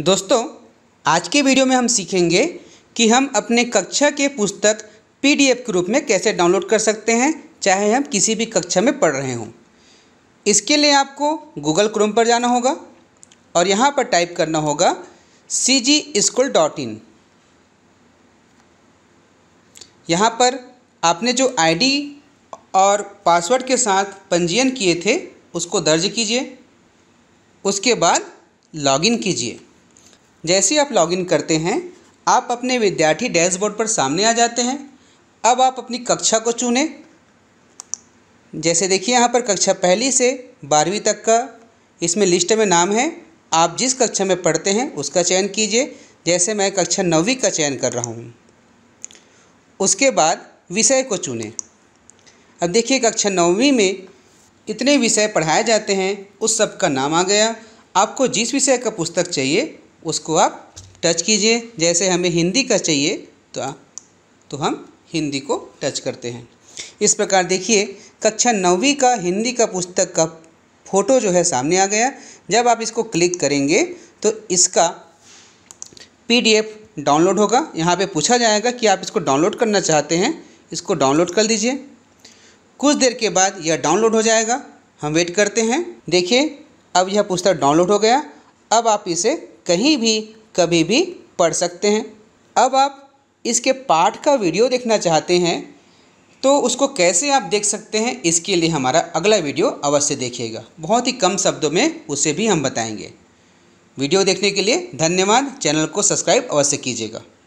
दोस्तों आज के वीडियो में हम सीखेंगे कि हम अपने कक्षा के पुस्तक पीडीएफ के रूप में कैसे डाउनलोड कर सकते हैं चाहे हम किसी भी कक्षा में पढ़ रहे हों इसके लिए आपको गूगल क्रोम पर जाना होगा और यहाँ पर टाइप करना होगा सी जी स्कूल डॉट इन यहाँ पर आपने जो आईडी और पासवर्ड के साथ पंजीयन किए थे उसको दर्ज कीजिए उसके बाद लॉगिन कीजिए जैसे ही आप लॉगिन करते हैं आप अपने विद्यार्थी डैशबोर्ड पर सामने आ जाते हैं अब आप अपनी कक्षा को चुनें जैसे देखिए यहाँ पर कक्षा पहली से बारहवीं तक का इसमें लिस्ट में नाम है आप जिस कक्षा में पढ़ते हैं उसका चयन कीजिए जैसे मैं कक्षा नौवीं का चयन कर रहा हूँ उसके बाद विषय को चुनें अब देखिए कक्षा नौवीं में इतने विषय पढ़ाए जाते हैं उस सब का नाम आ गया आपको जिस विषय का पुस्तक चाहिए उसको आप टच कीजिए जैसे हमें हिंदी का चाहिए तो तो हम हिंदी को टच करते हैं इस प्रकार देखिए कक्षा नौवीं का हिंदी का पुस्तक का फ़ोटो जो है सामने आ गया जब आप इसको क्लिक करेंगे तो इसका पीडीएफ डाउनलोड होगा यहाँ पे पूछा जाएगा कि आप इसको डाउनलोड करना चाहते हैं इसको डाउनलोड कर दीजिए कुछ देर के बाद यह डाउनलोड हो जाएगा हम वेट करते हैं देखिए अब यह पुस्तक डाउनलोड हो गया अब आप इसे कहीं भी कभी भी पढ़ सकते हैं अब आप इसके पाठ का वीडियो देखना चाहते हैं तो उसको कैसे आप देख सकते हैं इसके लिए हमारा अगला वीडियो अवश्य देखिएगा बहुत ही कम शब्दों में उसे भी हम बताएंगे वीडियो देखने के लिए धन्यवाद चैनल को सब्सक्राइब अवश्य कीजिएगा